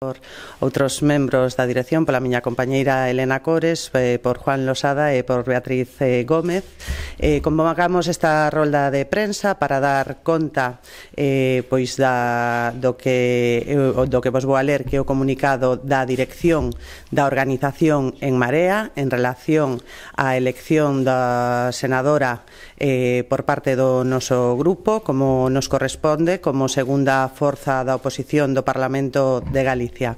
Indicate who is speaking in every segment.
Speaker 1: por outros membros da dirección, pola miña compañeira Elena Cores, eh, por Juan Losada e por Beatriz eh, Gómez. Eh, convocamos esta rolda de prensa para dar conta eh, pois da, do, que, eh, do que vos vou a ler que é o comunicado da dirección da organización en Marea en relación á elección da senadora eh, por parte do noso grupo, como nos corresponde, como segunda forza da oposición do Parlamento de Galicia. Galicia.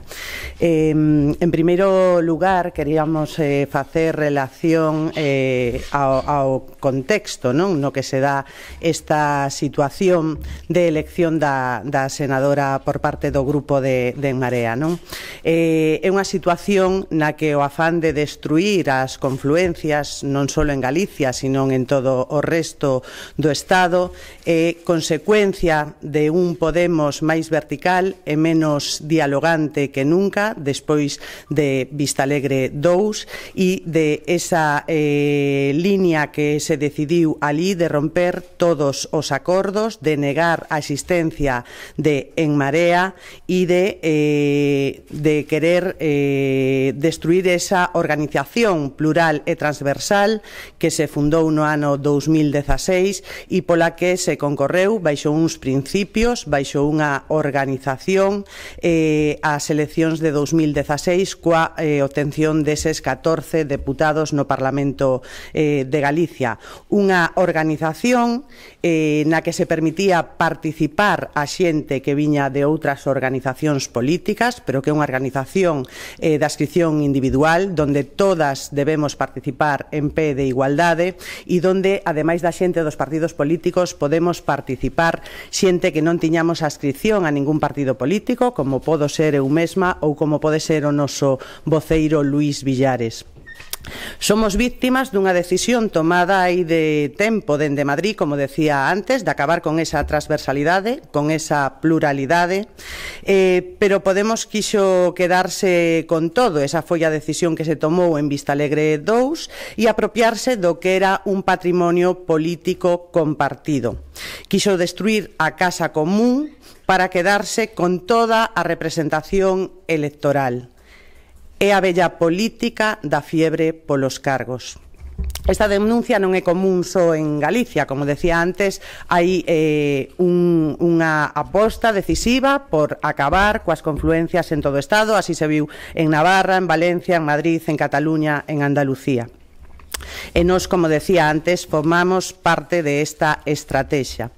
Speaker 1: Eh, en primeiro lugar, queríamos eh, facer relación eh, ao, ao contexto non no que se dá esta situación de elección da, da senadora por parte do grupo de, de En Marea. Non? Eh, é unha situación na que o afán de destruir as confluencias non só en Galicia, sino en todo o resto do Estado, é eh, consecuencia de un Podemos máis vertical e menos dialogante importante que nunca despois de Vistalegre 2 e de esa eh, línea que se decidiu ali de romper todos os acordos, de negar a existencia de En Marea e de, eh, de querer eh, destruir esa organización plural e transversal que se fundou no ano 2016 e pola que se concorreu baixo uns principios, baixo unha organización eh, a as eleccións de 2016 coa eh, obtención deses 14 deputados no Parlamento eh, de Galicia. Unha organización eh, na que se permitía participar a xente que viña de outras organizacións políticas, pero que é unha organización eh, da ascripción individual, donde todas debemos participar en pé de igualdade e donde, ademais da xente dos partidos políticos, podemos participar xente que non tiñamos ascripción a ningún partido político, como podo ser eu mesma ou como pode ser o noso voceiro Luís Villares. Somos víctimas dunha decisión tomada aí de tempo dende Madrid, como decía antes, de acabar con esa transversalidade, con esa pluralidade, eh, pero Podemos quixo quedarse con todo. Esa foi a decisión que se tomou en Vista Alegre 2 e apropiarse do que era un patrimonio político compartido. Quixo destruir a casa común para quedarse con toda a representación electoral. É a bella política da fiebre polos cargos. Esta denuncia non é común só en Galicia, como decía antes, hai eh, un, unha aposta decisiva por acabar coas confluencias en todo o Estado, así se viu en Navarra, en Valencia, en Madrid, en Cataluña, en Andalucía. E nos, como decía antes, formamos parte de esta estrategia.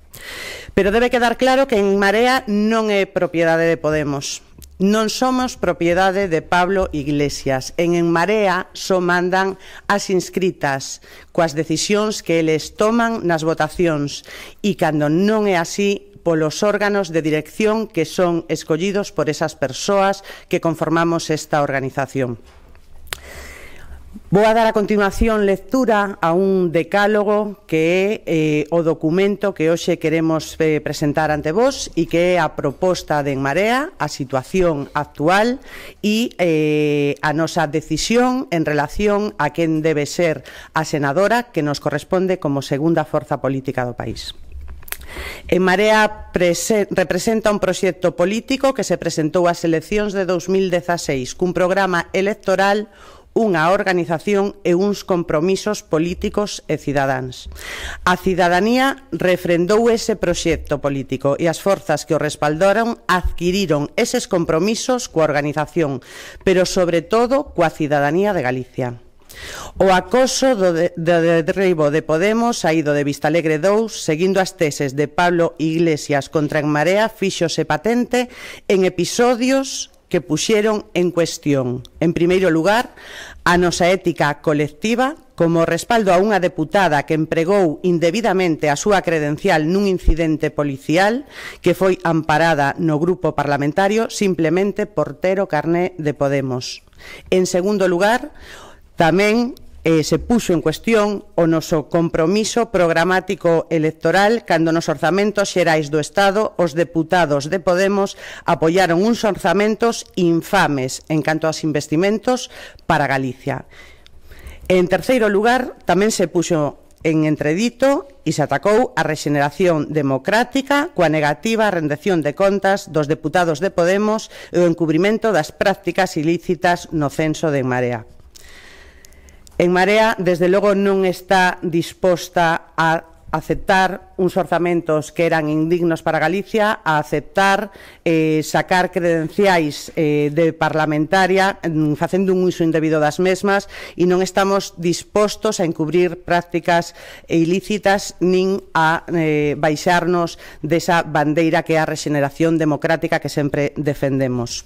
Speaker 1: Pero debe quedar claro que En Marea non é propiedade de Podemos. Non somos propiedade de Pablo Iglesias. En En Marea só mandan as inscritas coas decisións que eles toman nas votacións e cando non é así polos órganos de dirección que son escollidos por esas persoas que conformamos esta organización. Vou a dar a continuación lectura a un decálogo que é eh, o documento que hoxe queremos eh, presentar ante vós e que é a proposta de En Marea, a situación actual e eh, a nosa decisión en relación a quen debe ser a senadora que nos corresponde como segunda forza política do país. En Marea representa un proxecto político que se presentou ás eleccións de 2016 cun programa electoral unha organización e uns compromisos políticos e cidadáns. A cidadanía refrendou ese proxecto político e as forzas que o respaldaron adquiriron eses compromisos coa organización, pero sobre todo coa cidadanía de Galicia. O acoso do, de, do derribo de Podemos saído de Vista Alegre 2, seguindo as teses de Pablo Iglesias contra en Marea, fíxose patente en episodios que puxeron en cuestión, en primeiro lugar, a nosa ética colectiva como respaldo a unha deputada que empregou indebidamente a súa credencial nun incidente policial que foi amparada no grupo parlamentario simplemente por ter o carné de Podemos. En segundo lugar, tamén eh, se puxo en cuestión o noso compromiso programático electoral cando nos orzamentos xerais do Estado os deputados de Podemos apoiaron uns orzamentos infames en canto aos investimentos para Galicia. En terceiro lugar, tamén se puxo en entredito e se atacou a rexeneración democrática coa negativa rendición de contas dos deputados de Podemos e o encubrimento das prácticas ilícitas no censo de Marea. En Marea, desde logo, non está disposta a aceptar uns orzamentos que eran indignos para Galicia, a aceptar eh, sacar credenciais eh, de parlamentaria mm, facendo un uso indebido das mesmas e non estamos dispostos a encubrir prácticas ilícitas nin a eh, baixarnos desa bandeira que é a regeneración democrática que sempre defendemos.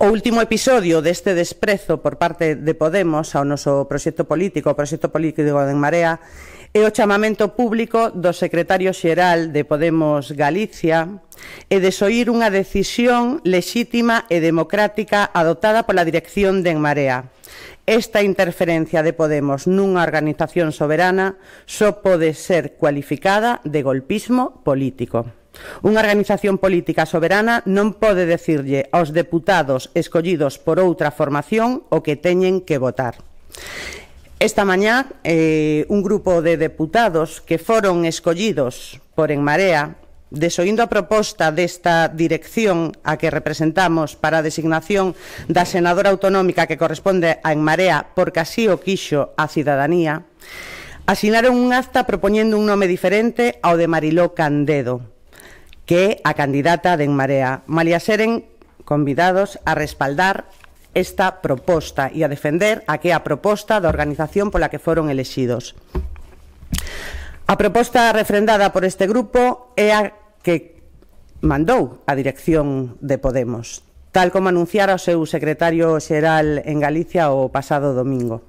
Speaker 1: O último episodio deste desprezo por parte de Podemos ao noso proxecto político, o proxecto político de Marea, é o chamamento público do secretario xeral de Podemos Galicia e de unha decisión lexítima e democrática adoptada pola dirección de En Marea. Esta interferencia de Podemos nunha organización soberana só pode ser cualificada de golpismo político. Unha organización política soberana non pode decirlle aos deputados escollidos por outra formación o que teñen que votar. Esta mañá, eh, un grupo de deputados que foron escollidos por En Marea desoindo a proposta desta dirección a que representamos para a designación da senadora autonómica que corresponde a En Marea porque así o quixo a cidadanía, asinaron un acta propoñendo un nome diferente ao de Mariló Candedo que é a candidata de En Marea. Malia seren convidados a respaldar esta proposta e a defender a que a proposta da organización pola que foron elexidos. A proposta refrendada por este grupo é a que mandou a dirección de Podemos, tal como anunciara o seu secretario xeral en Galicia o pasado domingo.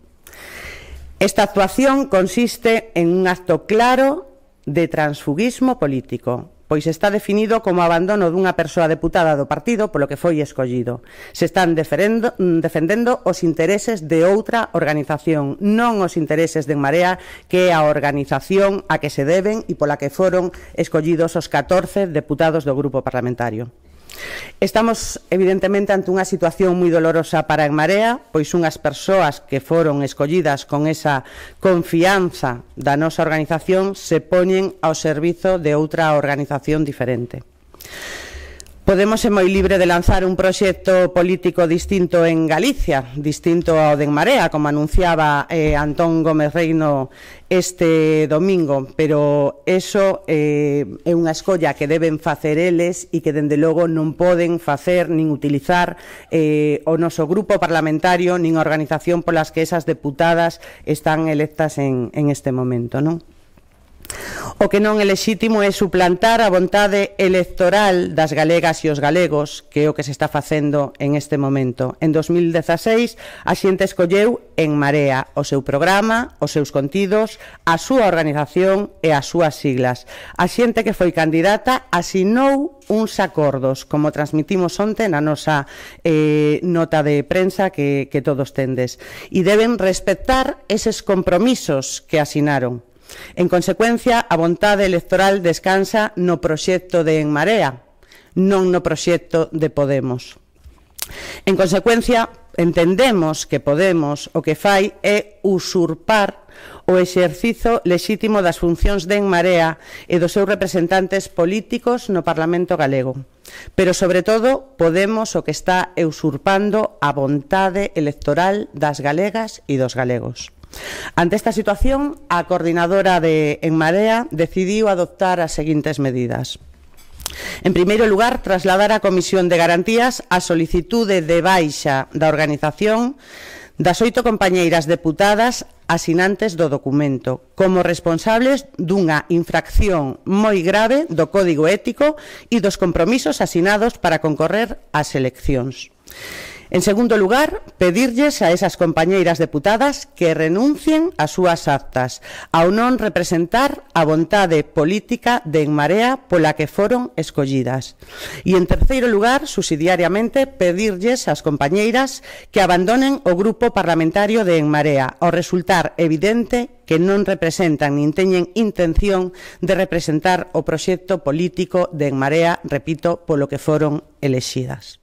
Speaker 1: Esta actuación consiste en un acto claro de transfugismo político, pois está definido como abandono dunha persoa deputada do partido polo que foi escollido. Se están defendendo, defendendo os intereses de outra organización, non os intereses de Marea, que é a organización a que se deben e pola que foron escollidos os 14 deputados do grupo parlamentario. Estamos, evidentemente, ante unha situación moi dolorosa para en Marea, pois unhas persoas que foron escollidas con esa confianza da nosa organización se poñen ao servizo de outra organización diferente. Podemos é moi libre de lanzar un proxecto político distinto en Galicia, distinto ao de en Marea, como anunciaba eh, Antón Gómez Reino este domingo, pero eso eh, é unha escolla que deben facer eles e que dende logo non poden facer nin utilizar eh, o noso grupo parlamentario nin a organización polas que esas deputadas están electas en, en este momento, non? O que non é lexítimo é suplantar a vontade electoral das galegas e os galegos, que é o que se está facendo en este momento. En 2016, a xente escolleu en Marea o seu programa, os seus contidos, a súa organización e as súas siglas. A xente que foi candidata asinou uns acordos, como transmitimos onte na nosa eh, nota de prensa que, que todos tendes. E deben respectar eses compromisos que asinaron En consecuencia, a vontade electoral descansa no proxecto de En Marea, non no proxecto de Podemos. En consecuencia, entendemos que Podemos o que fai é usurpar o exercizo lexítimo das funcións de En Marea e dos seus representantes políticos no Parlamento galego. Pero, sobre todo, Podemos o que está usurpando a vontade electoral das galegas e dos galegos. Ante esta situación, a coordinadora de En Marea decidiu adoptar as seguintes medidas. En primeiro lugar, trasladar a Comisión de Garantías a solicitude de baixa da organización das oito compañeiras deputadas asinantes do documento como responsables dunha infracción moi grave do Código Ético e dos compromisos asinados para concorrer ás eleccións. En segundo lugar, pedirlles a esas compañeiras deputadas que renuncien ás súas actas ao non representar a vontade política de En Marea pola que foron escollidas. E en terceiro lugar, subsidiariamente, pedirlles ás compañeiras que abandonen o grupo parlamentario de En Marea ao resultar evidente que non representan nin teñen intención de representar o proxecto político de En Marea, repito, polo que foron elexidas.